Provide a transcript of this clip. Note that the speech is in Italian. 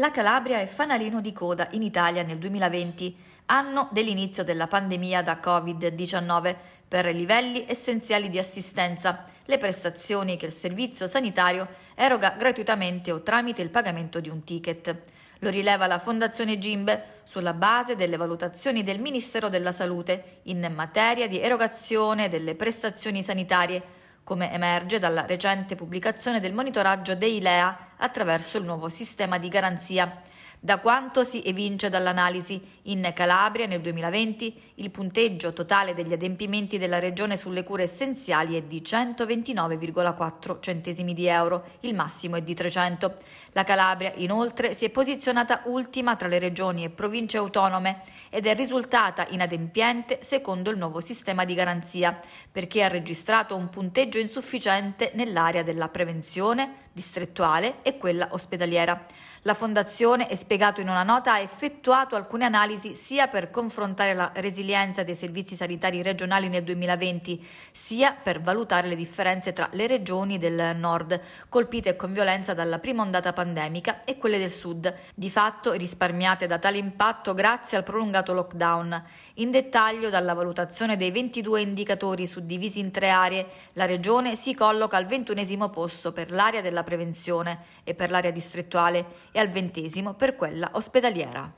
La Calabria è fanalino di coda in Italia nel 2020, anno dell'inizio della pandemia da Covid-19, per livelli essenziali di assistenza, le prestazioni che il servizio sanitario eroga gratuitamente o tramite il pagamento di un ticket. Lo rileva la Fondazione Gimbe sulla base delle valutazioni del Ministero della Salute in materia di erogazione delle prestazioni sanitarie, come emerge dalla recente pubblicazione del monitoraggio dei LEA attraverso il nuovo sistema di garanzia. Da quanto si evince dall'analisi, in Calabria nel 2020 il punteggio totale degli adempimenti della Regione sulle cure essenziali è di 129,4 centesimi di euro, il massimo è di 300. La Calabria inoltre si è posizionata ultima tra le regioni e province autonome ed è risultata inadempiente secondo il nuovo sistema di garanzia, perché ha registrato un punteggio insufficiente nell'area della prevenzione, distrettuale e quella ospedaliera. La Fondazione esprime spiegato in una nota, ha effettuato alcune analisi sia per confrontare la resilienza dei servizi sanitari regionali nel 2020, sia per valutare le differenze tra le regioni del nord, colpite con violenza dalla prima ondata pandemica, e quelle del sud, di fatto risparmiate da tale impatto grazie al prolungato lockdown. In dettaglio, dalla valutazione dei 22 indicatori suddivisi in tre aree, la regione si colloca al ventunesimo posto per l'area della prevenzione e per l'area distrettuale e al ventesimo per quella ospedaliera.